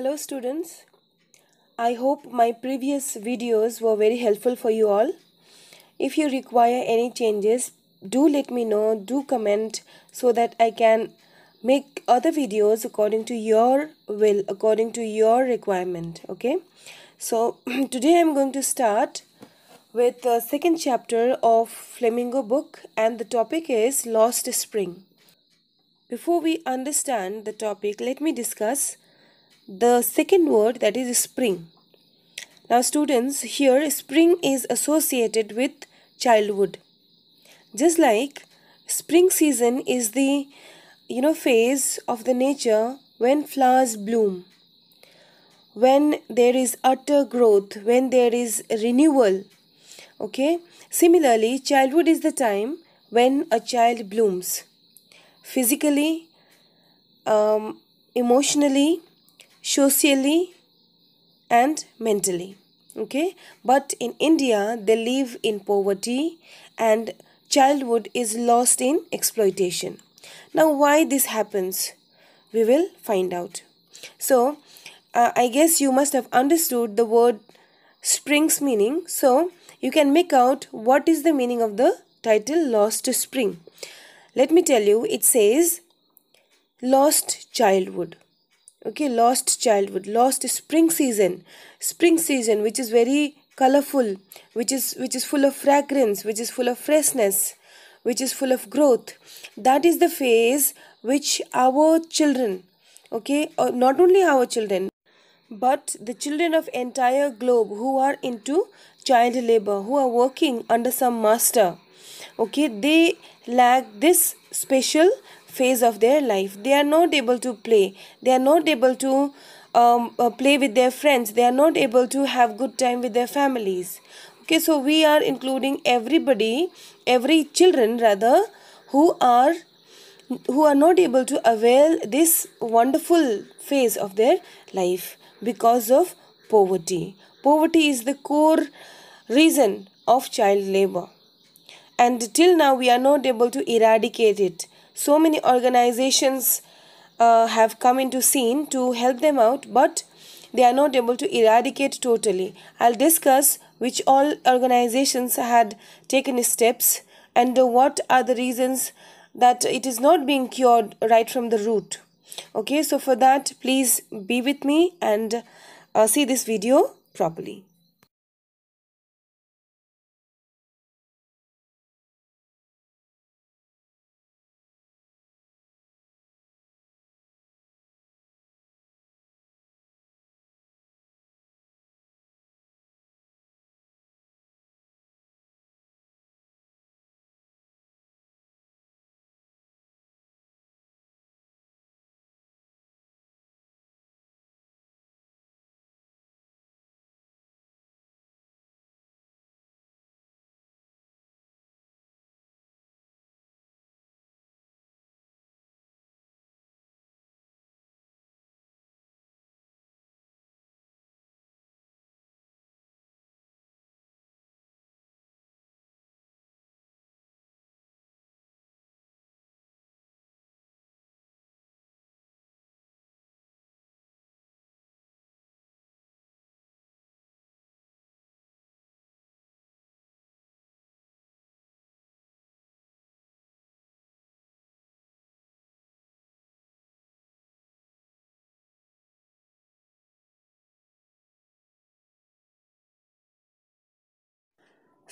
Hello students, I hope my previous videos were very helpful for you all. If you require any changes, do let me know, do comment so that I can make other videos according to your will, according to your requirement, okay? So today I'm going to start with the second chapter of Flamingo book and the topic is Lost Spring. Before we understand the topic, let me discuss the second word that is spring. Now students here spring is associated with childhood. Just like spring season is the you know phase of the nature when flowers bloom when there is utter growth when there is renewal okay similarly childhood is the time when a child blooms physically um, emotionally socially and mentally okay but in india they live in poverty and childhood is lost in exploitation now why this happens we will find out so uh, i guess you must have understood the word spring's meaning so you can make out what is the meaning of the title lost spring let me tell you it says lost childhood okay lost childhood lost spring season spring season which is very colorful which is which is full of fragrance which is full of freshness which is full of growth that is the phase which our children okay or uh, not only our children but the children of entire globe who are into child labor who are working under some master okay they lack this special phase of their life. They are not able to play. They are not able to um, uh, play with their friends. They are not able to have good time with their families. Okay, so we are including everybody, every children rather, who are who are not able to avail this wonderful phase of their life because of poverty. Poverty is the core reason of child labor. And till now, we are not able to eradicate it so many organizations uh, have come into scene to help them out but they are not able to eradicate totally i'll discuss which all organizations had taken steps and what are the reasons that it is not being cured right from the root okay so for that please be with me and uh, see this video properly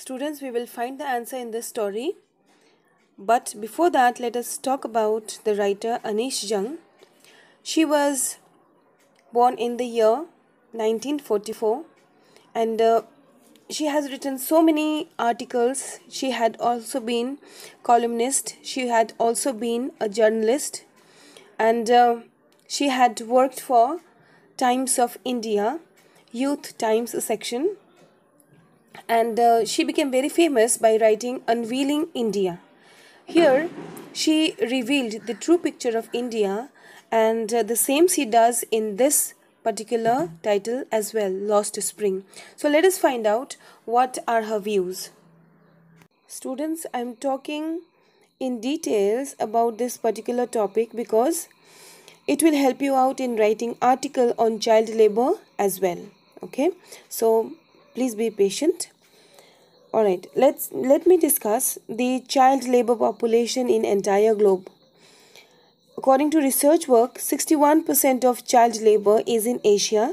Students, we will find the answer in this story. But before that, let us talk about the writer Anish Jung. She was born in the year 1944 and uh, she has written so many articles. She had also been columnist. She had also been a journalist and uh, she had worked for Times of India, Youth Times section and uh, she became very famous by writing Unveiling India. Here, she revealed the true picture of India, and uh, the same she does in this particular title as well Lost Spring. So, let us find out what are her views. Students, I'm talking in details about this particular topic because it will help you out in writing article on child labor as well okay so please be patient all right let's let me discuss the child labor population in entire globe according to research work 61% of child labor is in asia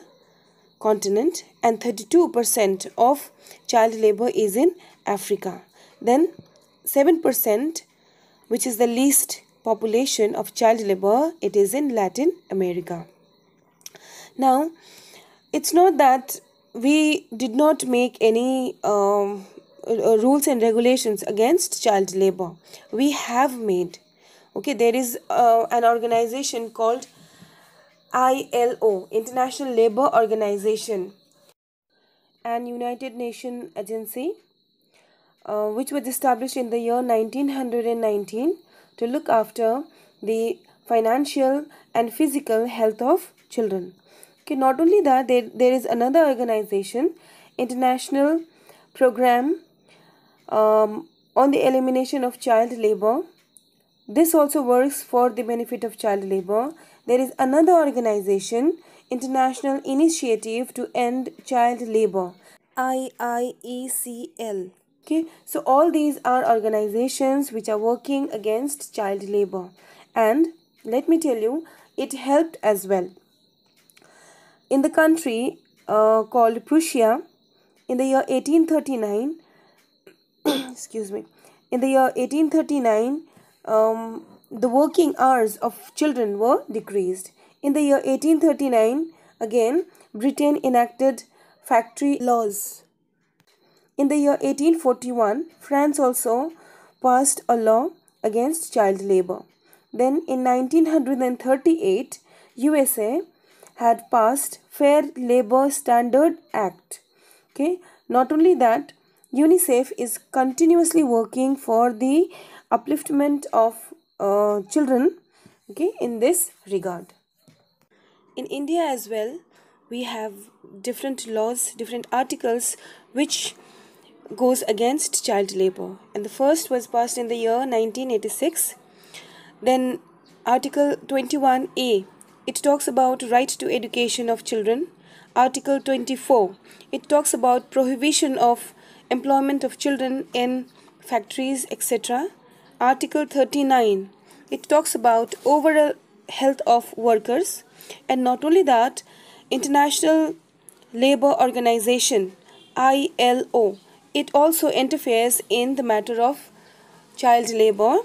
continent and 32% of child labor is in africa then 7% which is the least population of child labor it is in latin america now it's not that we did not make any um, uh, rules and regulations against child labor we have made okay there is uh, an organization called ILO international labor organization and united nation agency uh, which was established in the year 1919 to look after the financial and physical health of children Okay, not only that, there, there is another organization, International Program um, on the Elimination of Child Labor. This also works for the benefit of child labor. There is another organization, International Initiative to End Child Labor, IIECL. Okay, so all these are organizations which are working against child labor. And let me tell you, it helped as well in the country uh, called Prussia in the year 1839. excuse me. In the year 1839, um, the working hours of children were decreased. In the year 1839, again, Britain enacted factory laws. In the year 1841, France also passed a law against child labor. Then in 1938, USA had passed Fair Labor Standard Act. Okay, not only that, UNICEF is continuously working for the upliftment of uh, children okay in this regard in india as well we have different laws different articles which goes against child labor and the first was passed in the year 1986 then article 21a it talks about right to education of children. Article 24. It talks about prohibition of employment of children in factories, etc. Article 39. It talks about overall health of workers. And not only that, International Labour Organization, ILO, it also interferes in the matter of child labor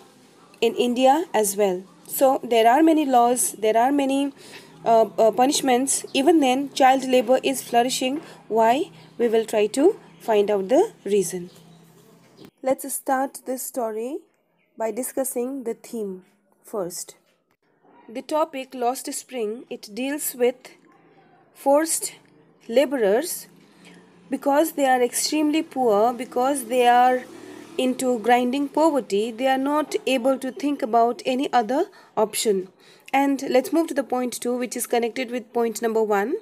in India as well. So there are many laws, there are many uh, uh, punishments. Even then, child labor is flourishing. Why? We will try to find out the reason. Let's start this story by discussing the theme first. The topic Lost Spring, it deals with forced laborers because they are extremely poor, because they are into grinding poverty, they are not able to think about any other option. And let's move to the point two, which is connected with point number one.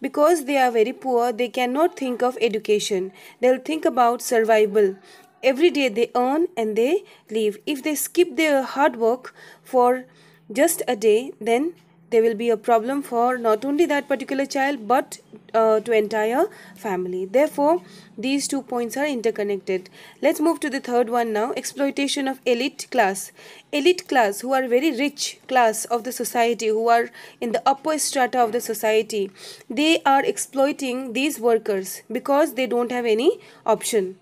Because they are very poor, they cannot think of education. They'll think about survival. Every day they earn and they live. If they skip their hard work for just a day, then there will be a problem for not only that particular child but uh, to entire family therefore these two points are interconnected let's move to the third one now exploitation of elite class elite class who are very rich class of the society who are in the upper strata of the society they are exploiting these workers because they don't have any option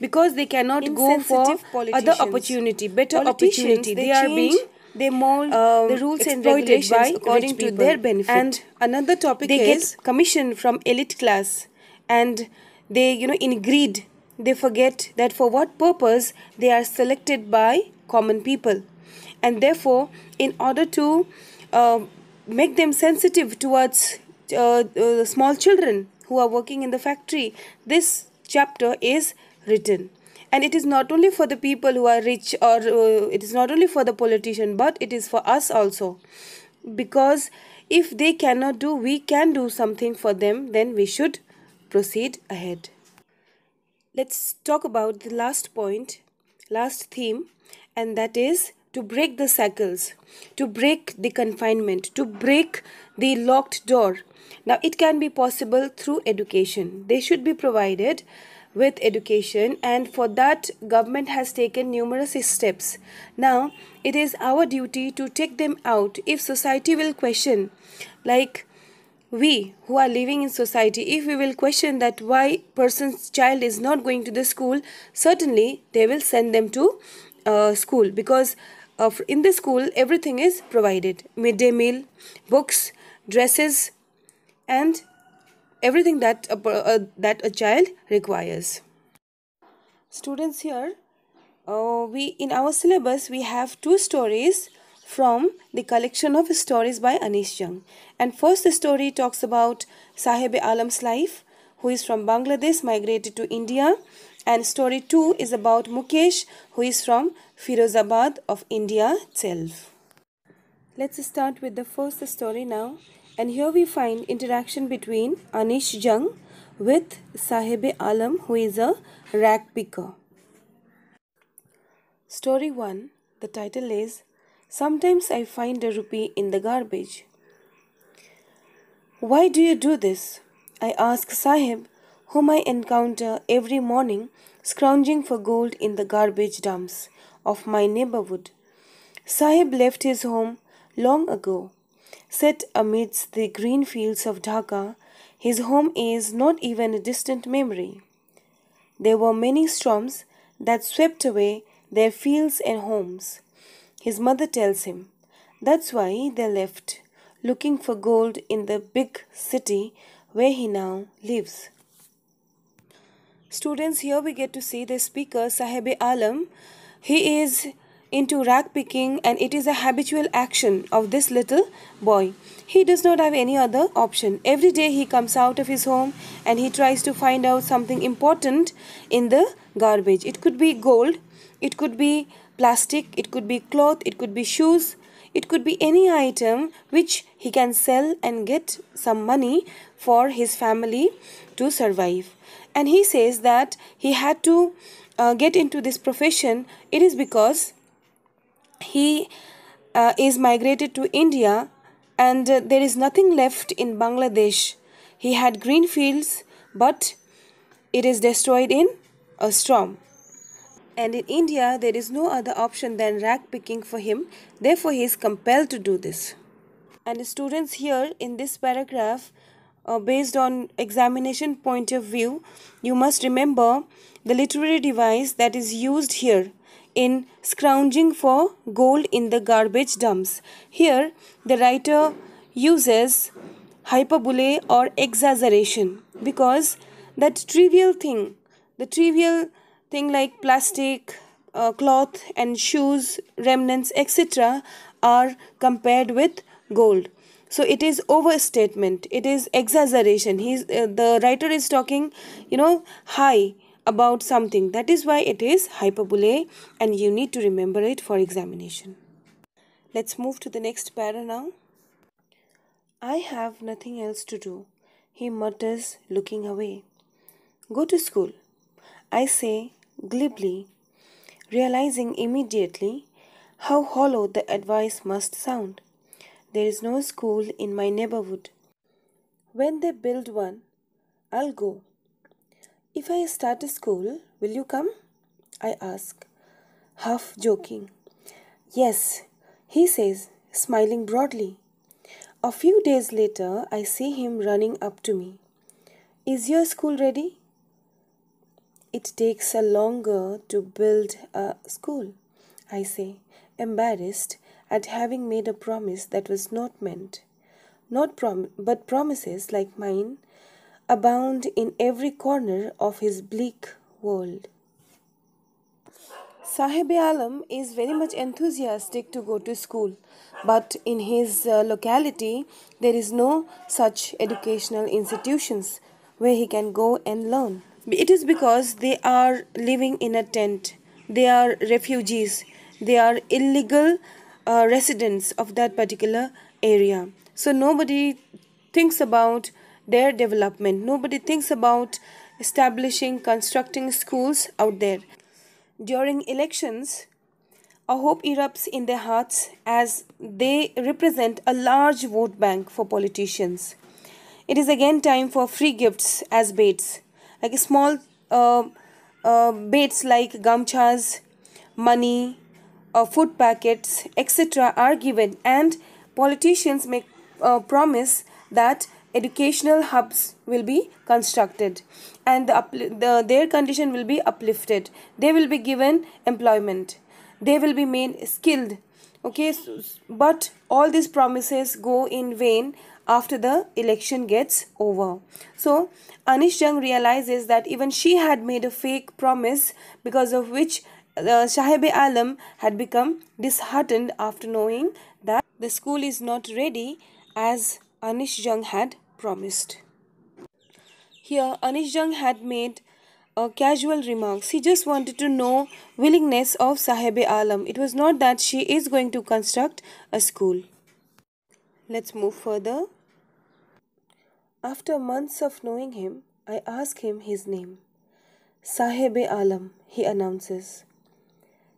because they cannot go for other opportunity better opportunity they, they are being they mold the um, rules and regulations according to their benefit. And another topic they is get commission from elite class, and they you know in greed they forget that for what purpose they are selected by common people, and therefore in order to uh, make them sensitive towards uh, uh, small children who are working in the factory, this chapter is written and it is not only for the people who are rich or uh, it is not only for the politician but it is for us also because if they cannot do we can do something for them then we should proceed ahead let's talk about the last point last theme and that is to break the shackles to break the confinement to break the locked door now it can be possible through education they should be provided with education and for that government has taken numerous steps. Now it is our duty to take them out if society will question like we who are living in society if we will question that why person's child is not going to the school certainly they will send them to uh, school because of in the school everything is provided midday meal books dresses and everything that a, uh, that a child requires students here uh, we in our syllabus we have two stories from the collection of stories by Anish Jung and first the story talks about Sahib Alam's life who is from Bangladesh migrated to India and story 2 is about Mukesh who is from Firozabad of India itself let's start with the first story now and here we find interaction between Anish Jung with Sahib Alam who is a rag picker. Story 1 The title is Sometimes I find a rupee in the garbage. Why do you do this? I ask Sahib, whom I encounter every morning scrounging for gold in the garbage dumps of my neighborhood. Sahib left his home long ago set amidst the green fields of Dhaka, his home is not even a distant memory. There were many storms that swept away their fields and homes. His mother tells him, that's why they left, looking for gold in the big city where he now lives. Students, here we get to see the speaker Sahib Alam. He is into rag picking and it is a habitual action of this little boy. He does not have any other option. Every day he comes out of his home and he tries to find out something important in the garbage. It could be gold, it could be plastic, it could be cloth, it could be shoes, it could be any item which he can sell and get some money for his family to survive. And he says that he had to uh, get into this profession, it is because he uh, is migrated to India and uh, there is nothing left in Bangladesh. He had green fields but it is destroyed in a storm. And in India, there is no other option than rag picking for him. Therefore, he is compelled to do this. And students here in this paragraph, uh, based on examination point of view, you must remember the literary device that is used here in scrounging for gold in the garbage dumps. Here, the writer uses hyperbole or exaggeration because that trivial thing, the trivial thing like plastic, uh, cloth, and shoes, remnants, etc., are compared with gold so it is overstatement it is exaggeration he's uh, the writer is talking you know high about something. That is why it is hyperbole and you need to remember it for examination. Let's move to the next para now. I have nothing else to do, he mutters, looking away. Go to school, I say glibly, realizing immediately how hollow the advice must sound. There is no school in my neighborhood. When they build one, I'll go, if I start a school, will you come? I ask, half joking. Yes, he says, smiling broadly. A few days later, I see him running up to me. Is your school ready? It takes a longer to build a school, I say, embarrassed at having made a promise that was not meant. Not prom- but promises like mine abound in every corner of his bleak world. Sahib Alam is very much enthusiastic to go to school, but in his uh, locality there is no such educational institutions where he can go and learn. It is because they are living in a tent, they are refugees, they are illegal uh, residents of that particular area. So nobody thinks about their development. Nobody thinks about establishing, constructing schools out there. During elections, a hope erupts in their hearts as they represent a large vote bank for politicians. It is again time for free gifts as baits, like small uh, uh, baits like gamchas, money, uh, food packets, etc., are given, and politicians make uh, promise that educational hubs will be constructed and the, the, their condition will be uplifted. They will be given employment. They will be made skilled. Okay, but all these promises go in vain after the election gets over. So, Anish Jung realizes that even she had made a fake promise because of which uh, Shahib Alam had become disheartened after knowing that the school is not ready as Anish Jung had promised. Here, Anish Jung had made a casual remarks. He just wanted to know willingness of Sahebe Alam. It was not that she is going to construct a school. Let's move further. After months of knowing him, I ask him his name. Sahebe Alam, he announces.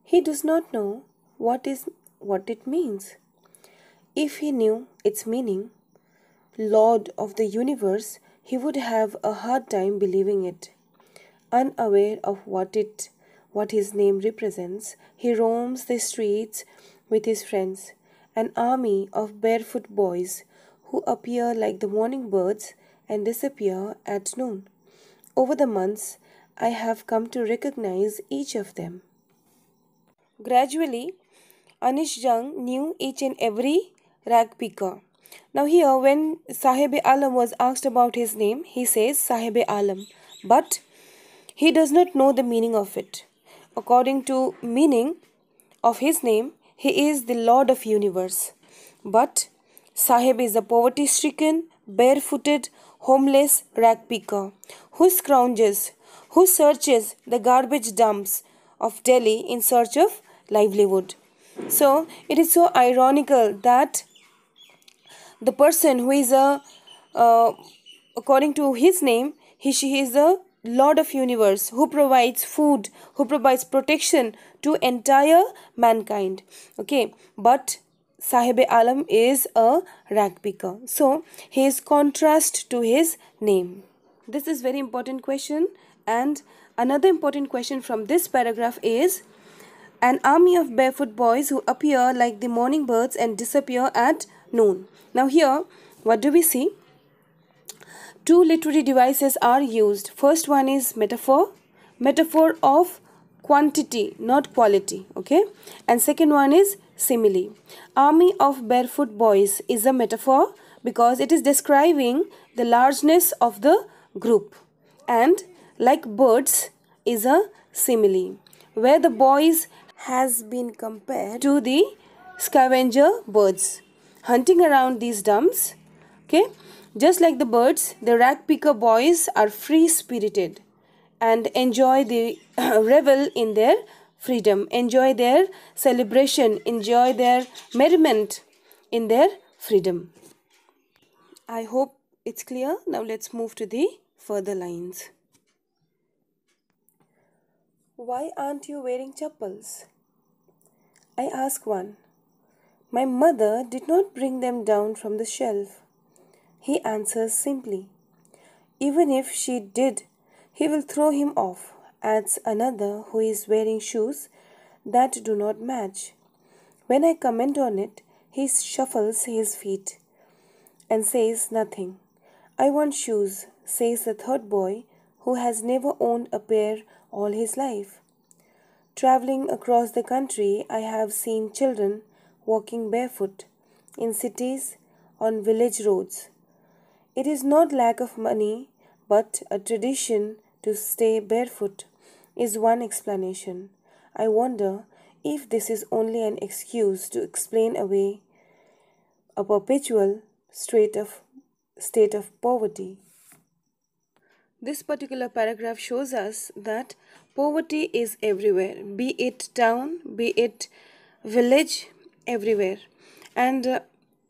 He does not know what is what it means. If he knew its meaning, Lord of the universe, he would have a hard time believing it. Unaware of what it what his name represents, he roams the streets with his friends, an army of barefoot boys who appear like the morning birds and disappear at noon. Over the months, I have come to recognize each of them. Gradually, Anish Jung knew each and every rag picker now here when Sahib Alam was asked about his name, he says Sahib Alam, but he does not know the meaning of it. According to meaning of his name, he is the Lord of Universe. But Sahib is a poverty-stricken, barefooted, homeless rag picker who scrounges, who searches the garbage dumps of Delhi in search of livelihood. So it is so ironical that the person who is a uh, according to his name he she is a lord of universe who provides food who provides protection to entire mankind okay but sahib alam is a rag picker so he is contrast to his name this is very important question and another important question from this paragraph is an army of barefoot boys who appear like the morning birds and disappear at noon. Now here, what do we see? Two literary devices are used. First one is metaphor, metaphor of quantity, not quality, okay? And second one is simile. Army of barefoot boys is a metaphor because it is describing the largeness of the group. And like birds is a simile where the boys has been compared to the scavenger birds hunting around these dumps. Okay, just like the birds, the ragpicker boys are free spirited and enjoy the revel in their freedom, enjoy their celebration, enjoy their merriment in their freedom. I hope it's clear. Now let's move to the further lines. Why aren't you wearing chappals? I ask one. My mother did not bring them down from the shelf. He answers simply. Even if she did, he will throw him off, adds another who is wearing shoes that do not match. When I comment on it, he shuffles his feet and says nothing. I want shoes, says the third boy who has never owned a pair all his life. Traveling across the country, I have seen children walking barefoot, in cities, on village roads. It is not lack of money, but a tradition to stay barefoot is one explanation. I wonder if this is only an excuse to explain away a perpetual state of, state of poverty. This particular paragraph shows us that poverty is everywhere, be it town, be it village, everywhere and uh,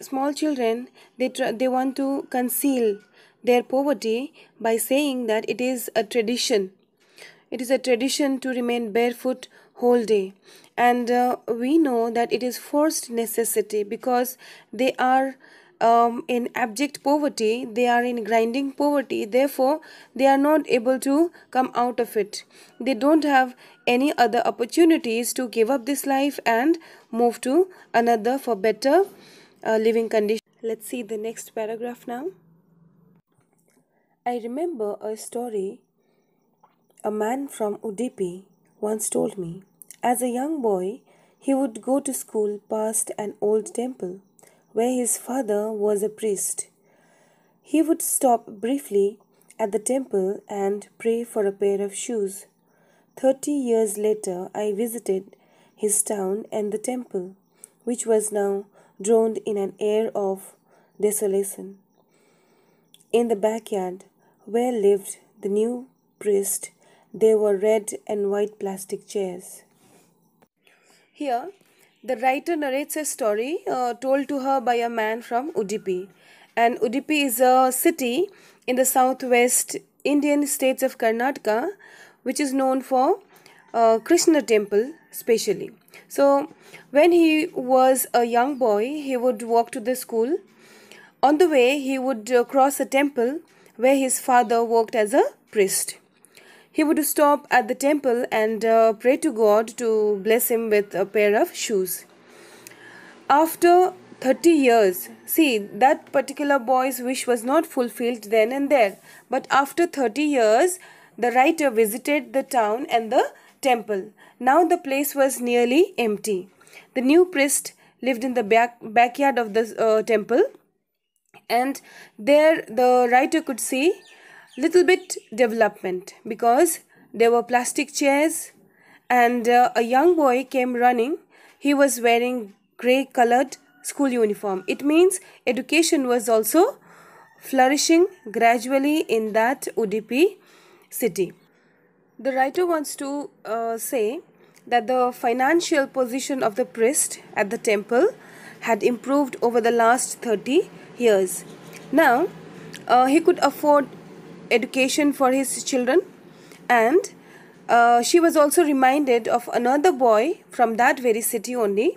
small children they tr- they want to conceal their poverty by saying that it is a tradition it is a tradition to remain barefoot whole day and uh, we know that it is forced necessity because they are um, in abject poverty they are in grinding poverty therefore they are not able to come out of it they don't have any other opportunities to give up this life and move to another for better uh, living conditions. Let's see the next paragraph now. I remember a story a man from Udupi once told me. As a young boy, he would go to school past an old temple where his father was a priest. He would stop briefly at the temple and pray for a pair of shoes. Thirty years later, I visited his town and the temple, which was now drowned in an air of desolation. In the backyard, where lived the new priest, there were red and white plastic chairs. Here, the writer narrates a story uh, told to her by a man from Udupi. And Udupi is a city in the southwest Indian states of Karnataka which is known for uh, Krishna temple specially. So when he was a young boy, he would walk to the school. On the way, he would uh, cross a temple where his father worked as a priest. He would stop at the temple and uh, pray to God to bless him with a pair of shoes. After 30 years, see that particular boy's wish was not fulfilled then and there, but after 30 years, the writer visited the town and the temple. Now the place was nearly empty. The new priest lived in the back, backyard of the uh, temple and there the writer could see little bit development because there were plastic chairs and uh, a young boy came running he was wearing gray colored school uniform it means education was also flourishing gradually in that U D P city. The writer wants to uh, say that the financial position of the priest at the temple had improved over the last 30 years. Now, uh, he could afford education for his children, and uh, she was also reminded of another boy from that very city only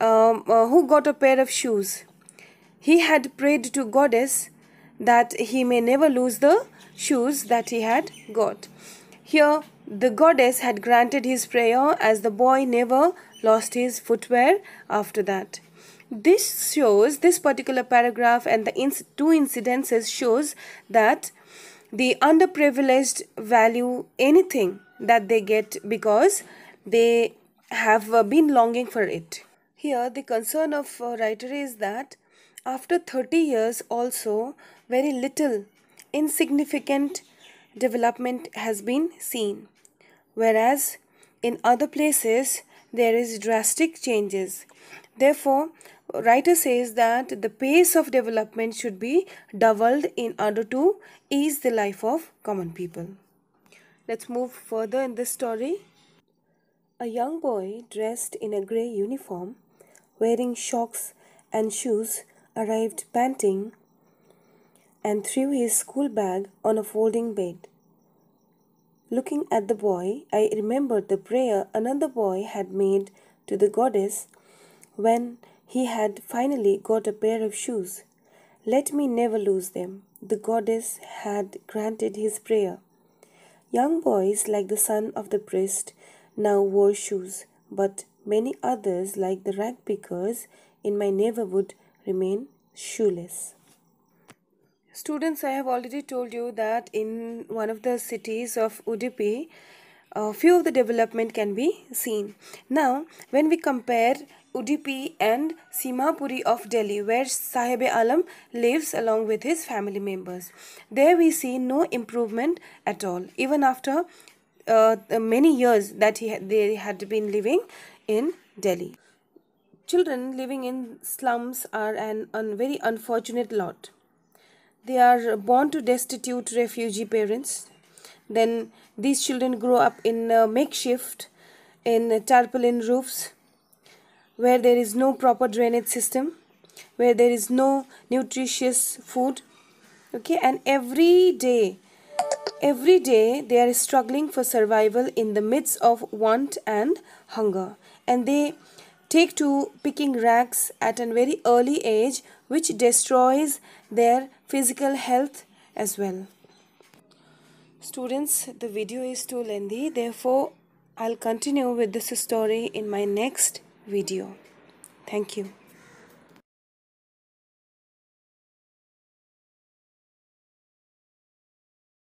um, uh, who got a pair of shoes. He had prayed to Goddess that he may never lose the shoes that he had got. Here, the goddess had granted his prayer as the boy never lost his footwear after that. This shows, this particular paragraph and the inc two incidences shows that the underprivileged value anything that they get because they have uh, been longing for it. Here, the concern of uh, writer is that after 30 years also, very little insignificant development has been seen, whereas in other places there is drastic changes. Therefore, writer says that the pace of development should be doubled in order to ease the life of common people. Let's move further in this story. A young boy dressed in a grey uniform, wearing shocks and shoes, arrived panting and threw his school bag on a folding bed. Looking at the boy, I remembered the prayer another boy had made to the goddess when he had finally got a pair of shoes. Let me never lose them. The goddess had granted his prayer. Young boys like the son of the priest now wore shoes, but many others like the rag pickers in my neighborhood remain shoeless. Students, I have already told you that in one of the cities of Udupi, a few of the development can be seen. Now, when we compare Udupi and Simapuri of Delhi, where Sahib Alam lives along with his family members, there we see no improvement at all, even after uh, many years that he they had been living in Delhi. Children living in slums are an, a very unfortunate lot they are born to destitute refugee parents. Then these children grow up in makeshift, in tarpaulin roofs, where there is no proper drainage system, where there is no nutritious food. Okay, and every day, every day they are struggling for survival in the midst of want and hunger. And they take to picking rags at a very early age which destroys their physical health as well. Students, the video is too lengthy, therefore, I'll continue with this story in my next video. Thank you.